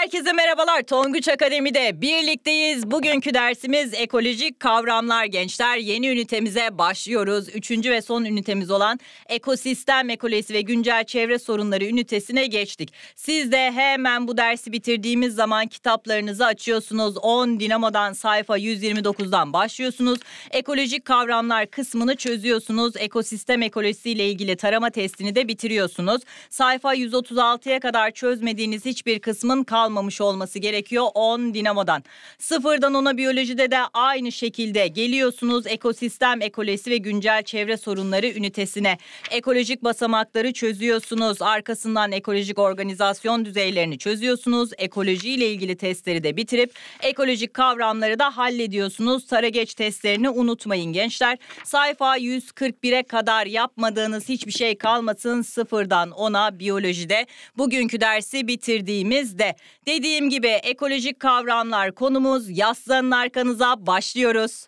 Herkese merhabalar. Tonguç Akademi'de birlikteyiz. Bugünkü dersimiz ekolojik kavramlar gençler. Yeni ünitemize başlıyoruz. Üçüncü ve son ünitemiz olan ekosistem ekolojisi ve güncel çevre sorunları ünitesine geçtik. Siz de hemen bu dersi bitirdiğimiz zaman kitaplarınızı açıyorsunuz. 10 Dinamo'dan sayfa 129'dan başlıyorsunuz. Ekolojik kavramlar kısmını çözüyorsunuz. Ekosistem ekolojisiyle ilgili tarama testini de bitiriyorsunuz. Sayfa 136'ya kadar çözmediğiniz hiçbir kısmın kalmadı almamış olması gerekiyor 10 dinamodan. Sıfırdan ona biyolojide de aynı şekilde geliyorsunuz ekosistem, ekolojisi ve güncel çevre sorunları ünitesine. Ekolojik basamakları çözüyorsunuz. Arkasından ekolojik organizasyon düzeylerini çözüyorsunuz. Ekolojiyle ilgili testleri de bitirip ekolojik kavramları da hallediyorsunuz. Sarageç testlerini unutmayın gençler. Sayfa 141'e kadar yapmadığınız hiçbir şey kalmasın sıfırdan ona biyolojide. Bugünkü dersi bitirdiğimizde Dediğim gibi ekolojik kavramlar konumuz. Yaslanın arkanıza başlıyoruz.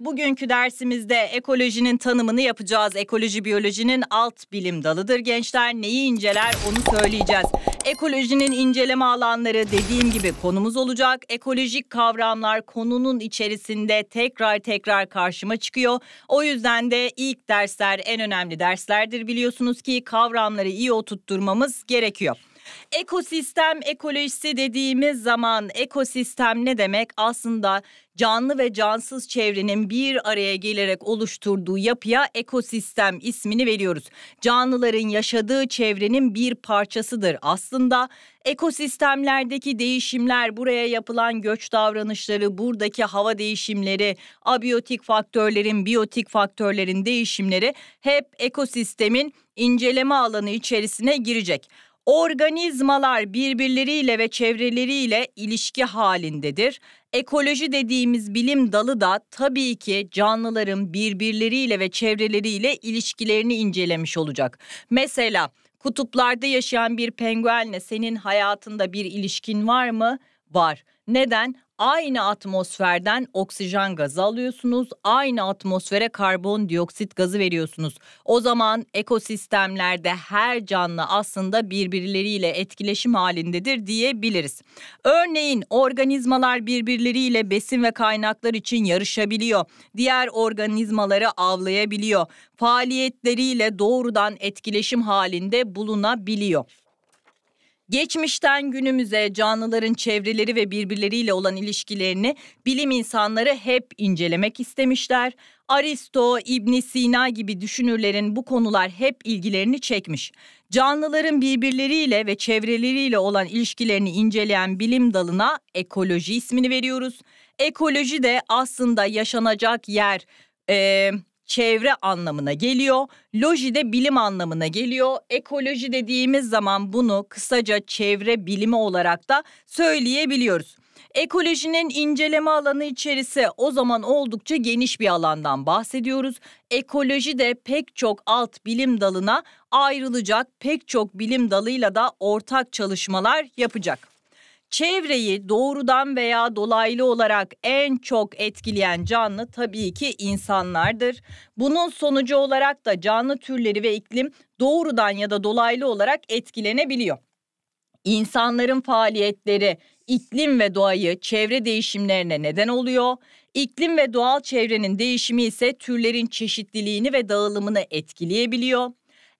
Bugünkü dersimizde ekolojinin tanımını yapacağız. Ekoloji biyolojinin alt bilim dalıdır gençler. Neyi inceler onu söyleyeceğiz. Ekolojinin inceleme alanları dediğim gibi konumuz olacak. Ekolojik kavramlar konunun içerisinde tekrar tekrar karşıma çıkıyor. O yüzden de ilk dersler en önemli derslerdir biliyorsunuz ki kavramları iyi oturtturmamız gerekiyor. Ekosistem ekolojisi dediğimiz zaman ekosistem ne demek? Aslında canlı ve cansız çevrenin bir araya gelerek oluşturduğu yapıya ekosistem ismini veriyoruz. Canlıların yaşadığı çevrenin bir parçasıdır. Aslında ekosistemlerdeki değişimler, buraya yapılan göç davranışları, buradaki hava değişimleri, abiyotik faktörlerin, biyotik faktörlerin değişimleri hep ekosistemin inceleme alanı içerisine girecek. Organizmalar birbirleriyle ve çevreleriyle ilişki halindedir Ekoloji dediğimiz bilim dalı da tabii ki canlıların birbirleriyle ve çevreleriyle ilişkilerini incelemiş olacak. Mesela kutuplarda yaşayan bir penguenle senin hayatında bir ilişkin var mı? Var. Neden? aynı atmosferden oksijen gazı alıyorsunuz, aynı atmosfere karbondioksit gazı veriyorsunuz. O zaman ekosistemlerde her canlı aslında birbirleriyle etkileşim halindedir diyebiliriz. Örneğin organizmalar birbirleriyle besin ve kaynaklar için yarışabiliyor. Diğer organizmaları avlayabiliyor. Faaliyetleriyle doğrudan etkileşim halinde bulunabiliyor. Geçmişten günümüze canlıların çevreleri ve birbirleriyle olan ilişkilerini bilim insanları hep incelemek istemişler. Aristo, İbn Sina gibi düşünürlerin bu konular hep ilgilerini çekmiş. Canlıların birbirleriyle ve çevreleriyle olan ilişkilerini inceleyen bilim dalına ekoloji ismini veriyoruz. Ekoloji de aslında yaşanacak yer, e, çevre anlamına geliyor. Loji de bilim anlamına geliyor. Ekoloji dediğimiz zaman bunu kısaca çevre bilimi olarak da söyleyebiliyoruz. Ekolojinin inceleme alanı içerisi o zaman oldukça geniş bir alandan bahsediyoruz. Ekoloji de pek çok alt bilim dalına ayrılacak, pek çok bilim dalıyla da ortak çalışmalar yapacak. Çevreyi doğrudan veya dolaylı olarak en çok etkileyen canlı tabii ki insanlardır. Bunun sonucu olarak da canlı türleri ve iklim doğrudan ya da dolaylı olarak etkilenebiliyor. İnsanların faaliyetleri iklim ve doğayı çevre değişimlerine neden oluyor. İklim ve doğal çevrenin değişimi ise türlerin çeşitliliğini ve dağılımını etkileyebiliyor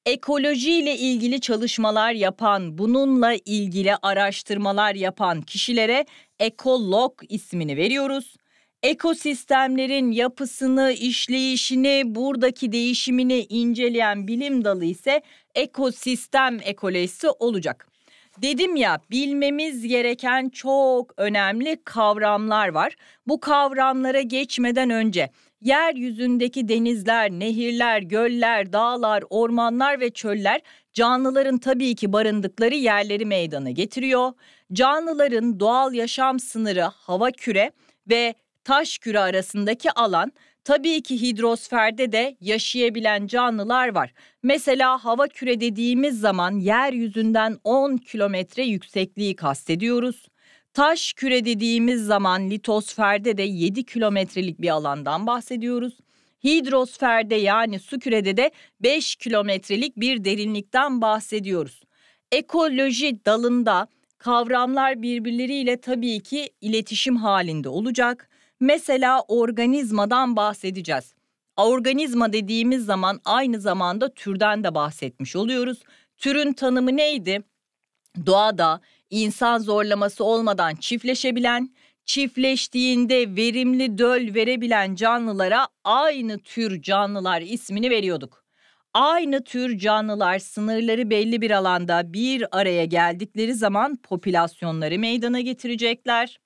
ekolojiyle ilgili çalışmalar yapan, bununla ilgili araştırmalar yapan kişilere ekolog ismini veriyoruz. Ekosistemlerin yapısını, işleyişini, buradaki değişimini inceleyen bilim dalı ise ekosistem ekolojisi olacak. Dedim ya bilmemiz gereken çok önemli kavramlar var. Bu kavramlara geçmeden önce Yeryüzündeki denizler, nehirler, göller, dağlar, ormanlar ve çöller canlıların tabii ki barındıkları yerleri meydana getiriyor. Canlıların doğal yaşam sınırı hava küre ve taş küre arasındaki alan tabii ki hidrosferde de yaşayabilen canlılar var. Mesela hava küre dediğimiz zaman yeryüzünden 10 kilometre yüksekliği kastediyoruz. Taş küre dediğimiz zaman litosferde de 7 kilometrelik bir alandan bahsediyoruz. Hidrosferde yani su kürede de 5 kilometrelik bir derinlikten bahsediyoruz. Ekoloji dalında kavramlar birbirleriyle tabii ki iletişim halinde olacak. Mesela organizmadan bahsedeceğiz. Organizma dediğimiz zaman aynı zamanda türden de bahsetmiş oluyoruz. Türün tanımı neydi? Doğada insan zorlaması olmadan çiftleşebilen, çiftleştiğinde verimli döl verebilen canlılara aynı tür canlılar ismini veriyorduk. Aynı tür canlılar sınırları belli bir alanda bir araya geldikleri zaman popülasyonları meydana getirecekler.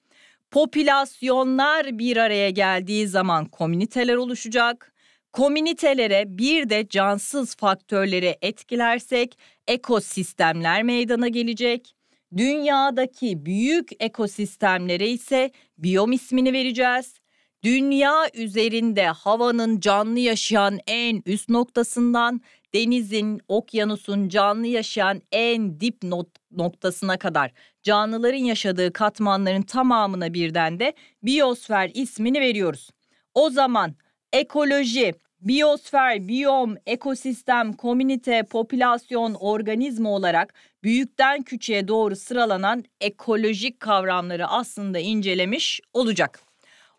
Popülasyonlar bir araya geldiği zaman komüniteler oluşacak. Komünitelere bir de cansız faktörleri etkilersek ekosistemler meydana gelecek. Dünyadaki büyük ekosistemlere ise biyom ismini vereceğiz. Dünya üzerinde havanın canlı yaşayan en üst noktasından denizin, okyanusun canlı yaşayan en dip not noktasına kadar canlıların yaşadığı katmanların tamamına birden de biyosfer ismini veriyoruz. O zaman ekoloji, biyosfer, biyom, ekosistem, komünite, popülasyon, organizma olarak büyükten küçüğe doğru sıralanan ekolojik kavramları aslında incelemiş olacak.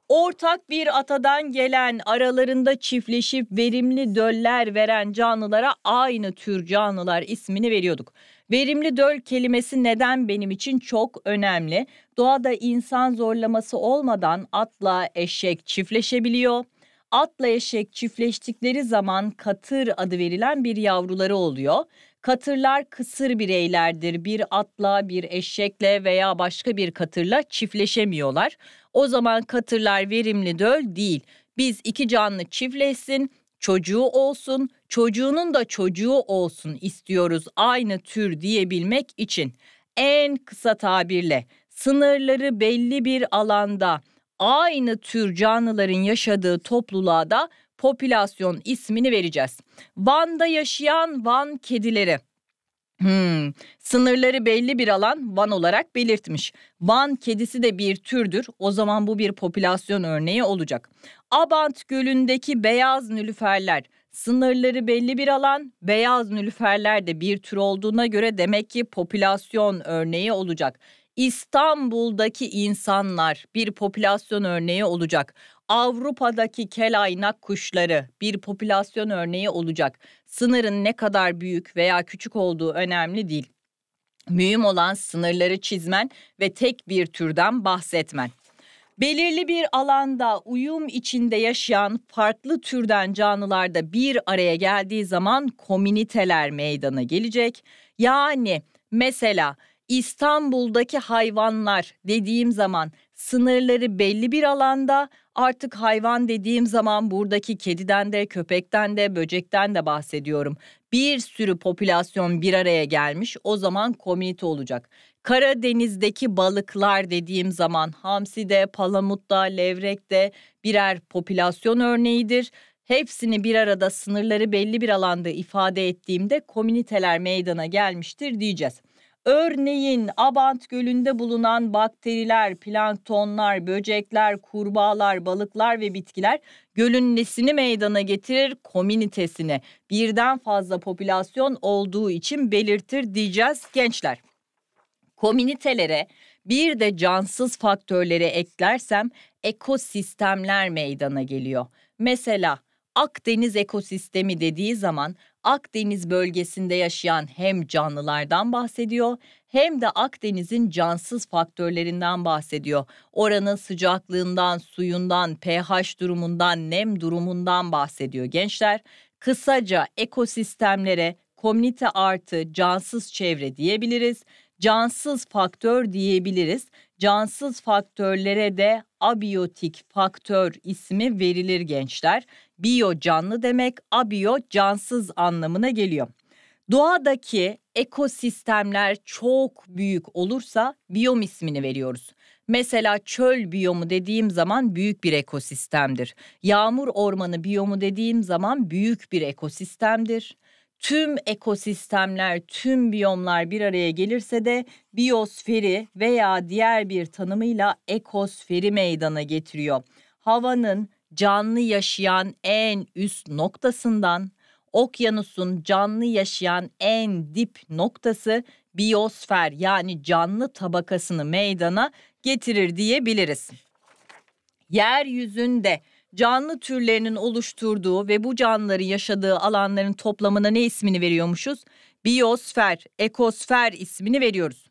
Ortak bir atadan gelen aralarında çiftleşip verimli döller veren canlılara aynı tür canlılar ismini veriyorduk. Verimli döl kelimesi neden benim için çok önemli. Doğada insan zorlaması olmadan atla eşek çiftleşebiliyor. Atla eşek çiftleştikleri zaman katır adı verilen bir yavruları oluyor Katırlar kısır bireylerdir. Bir atla, bir eşekle veya başka bir katırla çiftleşemiyorlar. O zaman katırlar verimli döl değil. Biz iki canlı çiftleşsin, çocuğu olsun, çocuğunun da çocuğu olsun istiyoruz aynı tür diyebilmek için. En kısa tabirle sınırları belli bir alanda aynı tür canlıların yaşadığı topluluğa da popülasyon ismini vereceğiz. Van'da yaşayan Van kedileri. Hmm. Sınırları belli bir alan Van olarak belirtmiş. Van kedisi de bir türdür. O zaman bu bir popülasyon örneği olacak. Abant Gölü'ndeki beyaz nülüferler. Sınırları belli bir alan beyaz nülüferler de bir tür olduğuna göre demek ki popülasyon örneği olacak. İstanbul'daki insanlar bir popülasyon örneği olacak. Avrupa'daki kelaynak kuşları bir popülasyon örneği olacak. Sınırın ne kadar büyük veya küçük olduğu önemli değil. Mühim olan sınırları çizmen ve tek bir türden bahsetmen. Belirli bir alanda uyum içinde yaşayan farklı türden canlılarda bir araya geldiği zaman komüniteler meydana gelecek. Yani mesela İstanbul'daki hayvanlar dediğim zaman sınırları belli bir alanda Artık hayvan dediğim zaman buradaki kediden de, köpekten de, böcekten de bahsediyorum. Bir sürü popülasyon bir araya gelmiş. O zaman komünite olacak. Karadeniz'deki balıklar dediğim zaman hamsi de, palamut da, levrek de birer popülasyon örneğidir. Hepsini bir arada sınırları belli bir alanda ifade ettiğimde komüniteler meydana gelmiştir diyeceğiz. Örneğin Abant Gölü'nde bulunan bakteriler, planktonlar, böcekler, kurbağalar, balıklar ve bitkiler gölün nesini meydana getirir? Komünitesini. Birden fazla popülasyon olduğu için belirtir diyeceğiz gençler. Komünitelere bir de cansız faktörleri eklersem ekosistemler meydana geliyor. Mesela Akdeniz ekosistemi dediği zaman Akdeniz bölgesinde yaşayan hem canlılardan bahsediyor hem de Akdeniz'in cansız faktörlerinden bahsediyor. Oranın sıcaklığından, suyundan, pH durumundan, nem durumundan bahsediyor gençler. Kısaca ekosistemlere komünite artı cansız çevre diyebiliriz cansız faktör diyebiliriz. Cansız faktörlere de abiyotik faktör ismi verilir gençler. Biyo canlı demek, abiyo cansız anlamına geliyor. Doğadaki ekosistemler çok büyük olursa biyom ismini veriyoruz. Mesela çöl biyomu dediğim zaman büyük bir ekosistemdir. Yağmur ormanı biyomu dediğim zaman büyük bir ekosistemdir tüm ekosistemler, tüm biyomlar bir araya gelirse de biyosferi veya diğer bir tanımıyla ekosferi meydana getiriyor. Havanın canlı yaşayan en üst noktasından okyanusun canlı yaşayan en dip noktası biyosfer yani canlı tabakasını meydana getirir diyebiliriz. Yeryüzünde canlı türlerinin oluşturduğu ve bu canlıların yaşadığı alanların toplamına ne ismini veriyormuşuz? Biyosfer, ekosfer ismini veriyoruz.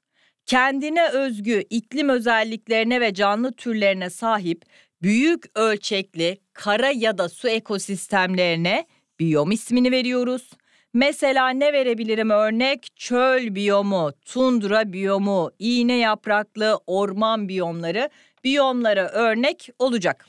Kendine özgü iklim özelliklerine ve canlı türlerine sahip büyük ölçekli kara ya da su ekosistemlerine biyom ismini veriyoruz. Mesela ne verebilirim örnek? Çöl biyomu, tundra biyomu, iğne yapraklı orman biyomları biyomlara örnek olacak.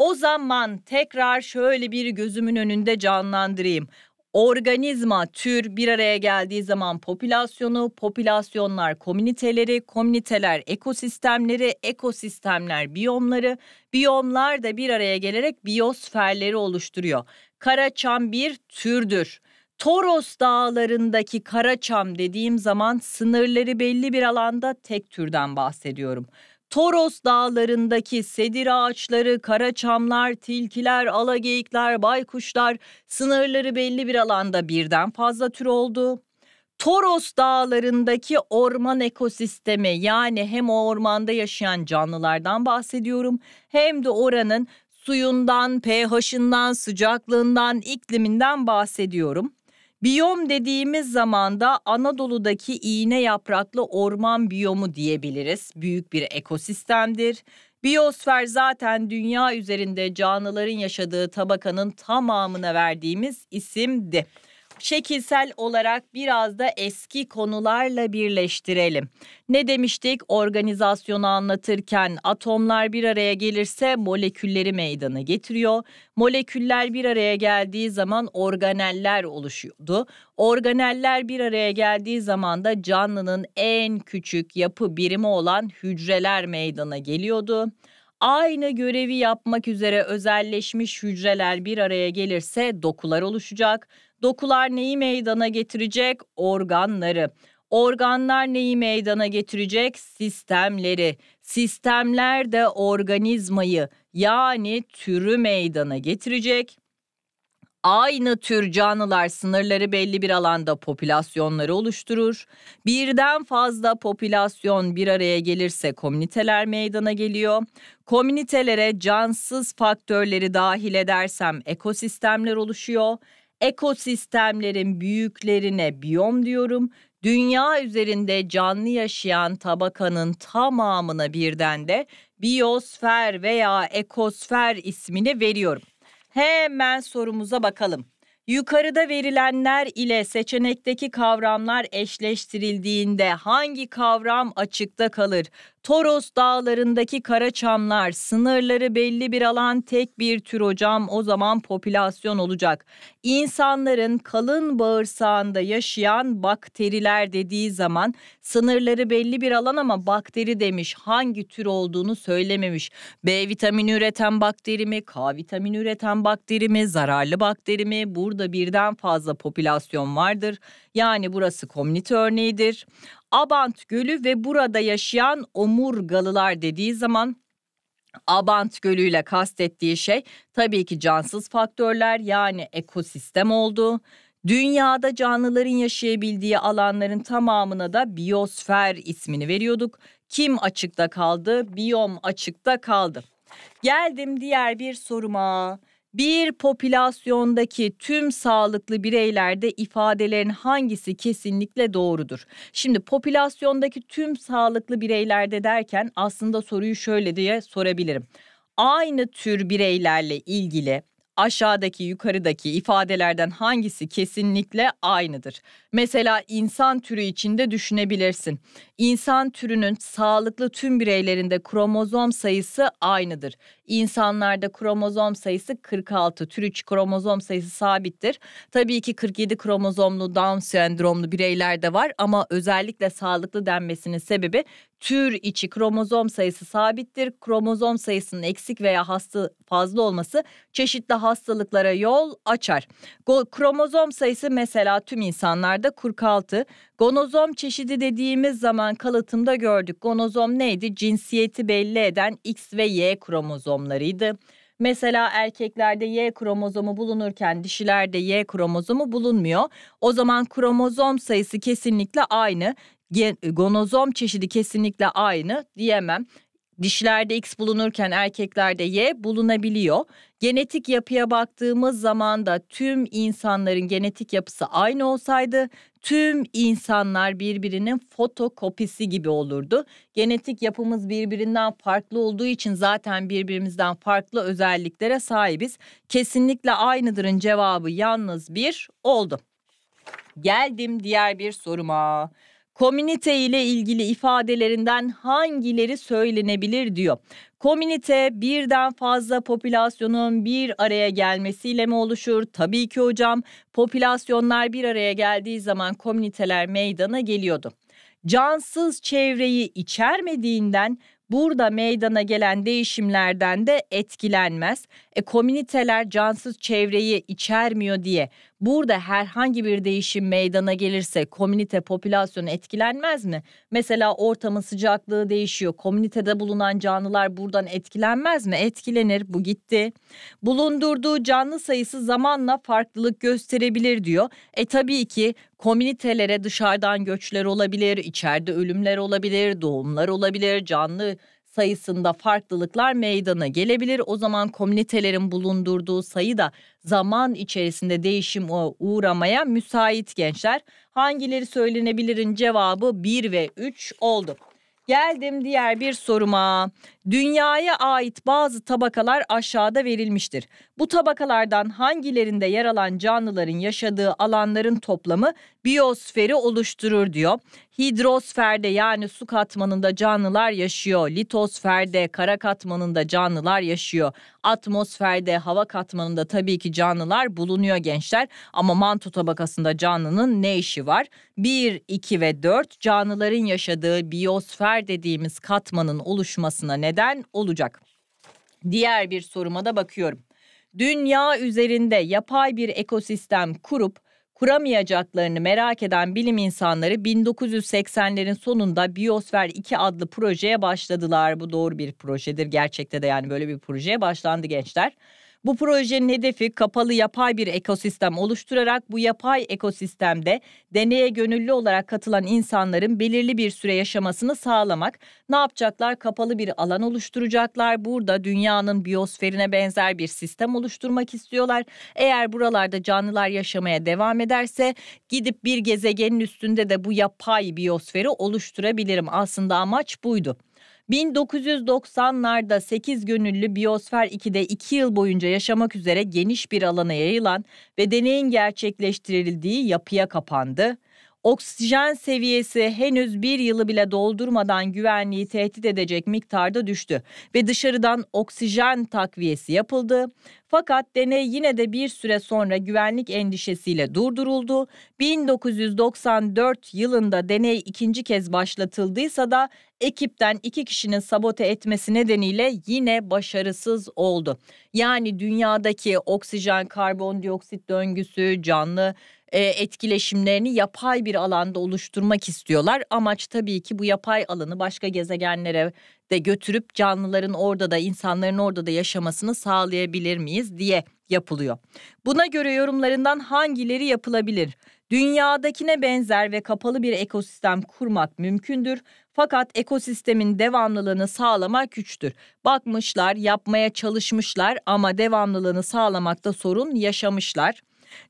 O zaman tekrar şöyle bir gözümün önünde canlandırayım. Organizma tür bir araya geldiği zaman popülasyonu, popülasyonlar komüniteleri, komüniteler ekosistemleri, ekosistemler biyomları, biyomlar da bir araya gelerek biyosferleri oluşturuyor. Karaçam bir türdür. Toros dağlarındaki Karaçam dediğim zaman sınırları belli bir alanda tek türden bahsediyorum. Toros dağlarındaki sedir ağaçları, karaçamlar, tilkiler, alageyikler, baykuşlar sınırları belli bir alanda birden fazla tür oldu. Toros dağlarındaki orman ekosistemi yani hem o ormanda yaşayan canlılardan bahsediyorum hem de oranın suyundan, pH'ından, sıcaklığından, ikliminden bahsediyorum. Biyom dediğimiz zamanda Anadolu'daki iğne yapraklı orman biyomu diyebiliriz. Büyük bir ekosistemdir. Biyosfer zaten dünya üzerinde canlıların yaşadığı tabakanın tamamına verdiğimiz isimdi şekilsel olarak biraz da eski konularla birleştirelim. Ne demiştik? Organizasyonu anlatırken atomlar bir araya gelirse molekülleri meydana getiriyor. Moleküller bir araya geldiği zaman organeller oluşuyordu. Organeller bir araya geldiği zaman da canlının en küçük yapı birimi olan hücreler meydana geliyordu aynı görevi yapmak üzere özelleşmiş hücreler bir araya gelirse dokular oluşacak. Dokular neyi meydana getirecek? Organları. Organlar neyi meydana getirecek? Sistemleri. Sistemler de organizmayı yani türü meydana getirecek. Aynı tür canlılar sınırları belli bir alanda popülasyonları oluşturur. Birden fazla popülasyon bir araya gelirse komüniteler meydana geliyor. Komünitelere cansız faktörleri dahil edersem ekosistemler oluşuyor ekosistemlerin büyüklerine biyom diyorum. Dünya üzerinde canlı yaşayan tabakanın tamamına birden de biyosfer veya ekosfer ismini veriyorum. Hemen sorumuza bakalım. Yukarıda verilenler ile seçenekteki kavramlar eşleştirildiğinde hangi kavram açıkta kalır? Toros dağlarındaki Kara Çamlar sınırları belli bir alan tek bir tür hocam o zaman popülasyon olacak. İnsanların kalın bağırsağında yaşayan bakteriler dediği zaman sınırları belli bir alan ama bakteri demiş hangi tür olduğunu söylememiş. B vitamini üreten bakteri mi, K vitamini üreten bakteri mi, zararlı bakteri mi? Burada birden fazla popülasyon vardır. Yani burası komünite örneğidir. Abant Gölü ve burada yaşayan omurgalılar dediği zaman Abant Gölü ile kastettiği şey tabii ki cansız faktörler yani ekosistem oldu. Dünyada canlıların yaşayabildiği alanların tamamına da biyosfer ismini veriyorduk. Kim açıkta kaldı? Biyom açıkta kaldı. Geldim diğer bir soruma bir popülasyondaki tüm sağlıklı bireylerde ifadelerin hangisi kesinlikle doğrudur? Şimdi popülasyondaki tüm sağlıklı bireylerde derken aslında soruyu şöyle diye sorabilirim. Aynı tür bireylerle ilgili aşağıdaki yukarıdaki ifadelerden hangisi kesinlikle aynıdır? Mesela insan türü içinde düşünebilirsin. İnsan türünün sağlıklı tüm bireylerinde kromozom sayısı aynıdır. İnsanlarda kromozom sayısı 46. Tür 3 kromozom sayısı sabittir. Tabii ki 47 kromozomlu Down sendromlu bireyler de var ama özellikle sağlıklı denmesinin sebebi tür içi kromozom sayısı sabittir. Kromozom sayısının eksik veya hasta fazla olması çeşitli hastalıklara yol açar. Kromozom sayısı mesela tüm insanlarda 46. Gonozom çeşidi dediğimiz zaman kalıtımda gördük. Gonozom neydi? Cinsiyeti belli eden X ve Y kromozomlarıydı. Mesela erkeklerde Y kromozomu bulunurken dişilerde Y kromozomu bulunmuyor. O zaman kromozom sayısı kesinlikle aynı. Gonozom çeşidi kesinlikle aynı diyemem. Dişlerde X bulunurken erkeklerde Y bulunabiliyor. Genetik yapıya baktığımız zaman da tüm insanların genetik yapısı aynı olsaydı tüm insanlar birbirinin fotokopisi gibi olurdu. Genetik yapımız birbirinden farklı olduğu için zaten birbirimizden farklı özelliklere sahibiz. Kesinlikle aynıdırın cevabı yalnız bir oldu. Geldim diğer bir soruma. Komünite ile ilgili ifadelerinden hangileri söylenebilir diyor. Komünite birden fazla popülasyonun bir araya gelmesiyle mi oluşur? Tabii ki hocam. Popülasyonlar bir araya geldiği zaman komüniteler meydana geliyordu. Cansız çevreyi içermediğinden burada meydana gelen değişimlerden de etkilenmez. E komüniteler cansız çevreyi içermiyor diye Burada herhangi bir değişim meydana gelirse komünite popülasyonu etkilenmez mi? Mesela ortamın sıcaklığı değişiyor. Komünitede bulunan canlılar buradan etkilenmez mi? Etkilenir. Bu gitti. Bulundurduğu canlı sayısı zamanla farklılık gösterebilir diyor. E tabii ki komünitelere dışarıdan göçler olabilir, içeride ölümler olabilir, doğumlar olabilir, canlı sayısında farklılıklar meydana gelebilir. O zaman komünitelerin bulundurduğu sayı da zaman içerisinde değişim uğramaya müsait gençler. Hangileri söylenebilirin cevabı 1 ve 3 oldu. Geldim diğer bir soruma. Dünyaya ait bazı tabakalar aşağıda verilmiştir. Bu tabakalardan hangilerinde yer alan canlıların yaşadığı alanların toplamı biyosferi oluşturur diyor. Hidrosferde yani su katmanında canlılar yaşıyor. Litosferde kara katmanında canlılar yaşıyor. Atmosferde hava katmanında tabii ki canlılar bulunuyor gençler. Ama mantu tabakasında canlının ne işi var? 1, 2 ve 4 canlıların yaşadığı biyosfer dediğimiz katmanın oluşmasına neden neden olacak? Diğer bir soruma da bakıyorum. Dünya üzerinde yapay bir ekosistem kurup kuramayacaklarını merak eden bilim insanları 1980'lerin sonunda Biosfer 2 adlı projeye başladılar. Bu doğru bir projedir. Gerçekte de yani böyle bir projeye başlandı gençler. Bu projenin hedefi kapalı yapay bir ekosistem oluşturarak bu yapay ekosistemde deneye gönüllü olarak katılan insanların belirli bir süre yaşamasını sağlamak. Ne yapacaklar? Kapalı bir alan oluşturacaklar. Burada dünyanın biyosferine benzer bir sistem oluşturmak istiyorlar. Eğer buralarda canlılar yaşamaya devam ederse gidip bir gezegenin üstünde de bu yapay biyosferi oluşturabilirim. Aslında amaç buydu. 1990'larda 8 gönüllü Biosfer 2'de 2 yıl boyunca yaşamak üzere geniş bir alana yayılan ve deneyin gerçekleştirildiği yapıya kapandı Oksijen seviyesi henüz bir yılı bile doldurmadan güvenliği tehdit edecek miktarda düştü ve dışarıdan oksijen takviyesi yapıldı. Fakat deney yine de bir süre sonra güvenlik endişesiyle durduruldu. 1994 yılında deney ikinci kez başlatıldıysa da ekipten iki kişinin sabote etmesi nedeniyle yine başarısız oldu. Yani dünyadaki oksijen karbondioksit döngüsü, canlı e, etkileşimlerini yapay bir alanda oluşturmak istiyorlar. Amaç tabii ki bu yapay alanı başka gezegenlere de götürüp canlıların orada da insanların orada da yaşamasını sağlayabilir miyiz diye yapılıyor. Buna göre yorumlarından hangileri yapılabilir? Dünyadakine benzer ve kapalı bir ekosistem kurmak mümkündür. Fakat ekosistemin devamlılığını sağlamak güçtür. Bakmışlar, yapmaya çalışmışlar ama devamlılığını sağlamakta sorun yaşamışlar.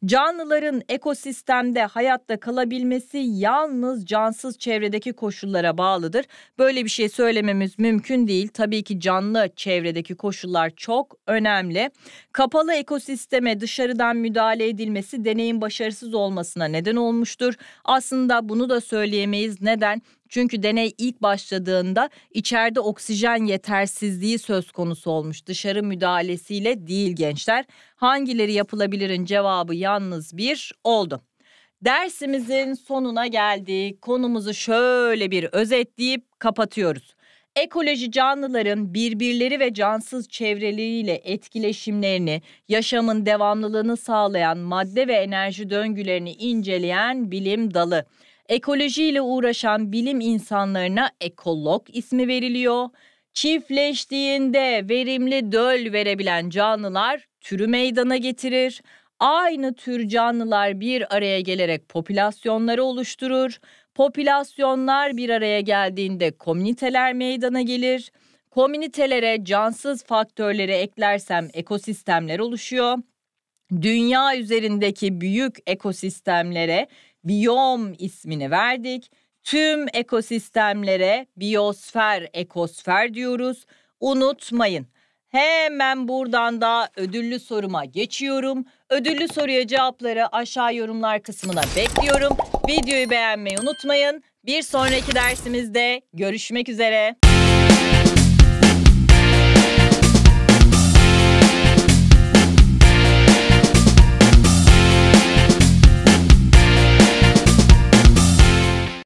Canlıların ekosistemde hayatta kalabilmesi yalnız cansız çevredeki koşullara bağlıdır. Böyle bir şey söylememiz mümkün değil. Tabii ki canlı çevredeki koşullar çok önemli. Kapalı ekosisteme dışarıdan müdahale edilmesi deneyin başarısız olmasına neden olmuştur. Aslında bunu da söyleyemeyiz. Neden? Çünkü deney ilk başladığında içeride oksijen yetersizliği söz konusu olmuş. Dışarı müdahalesiyle değil gençler. Hangileri yapılabilirin cevabı yalnız bir oldu. Dersimizin sonuna geldik. Konumuzu şöyle bir özetleyip kapatıyoruz. Ekoloji canlıların birbirleri ve cansız çevreleriyle etkileşimlerini, yaşamın devamlılığını sağlayan madde ve enerji döngülerini inceleyen bilim dalı. Ekolojiyle uğraşan bilim insanlarına ekolog ismi veriliyor. Çiftleştiğinde verimli döl verebilen canlılar türü meydana getirir. Aynı tür canlılar bir araya gelerek popülasyonları oluşturur. Popülasyonlar bir araya geldiğinde komüniteler meydana gelir. Komünitelere cansız faktörleri eklersem ekosistemler oluşuyor. Dünya üzerindeki büyük ekosistemlere biyom ismini verdik. Tüm ekosistemlere biyosfer, ekosfer diyoruz. Unutmayın. Hemen buradan da ödüllü soruma geçiyorum. Ödüllü soruya cevapları aşağı yorumlar kısmına bekliyorum. Videoyu beğenmeyi unutmayın. Bir sonraki dersimizde görüşmek üzere.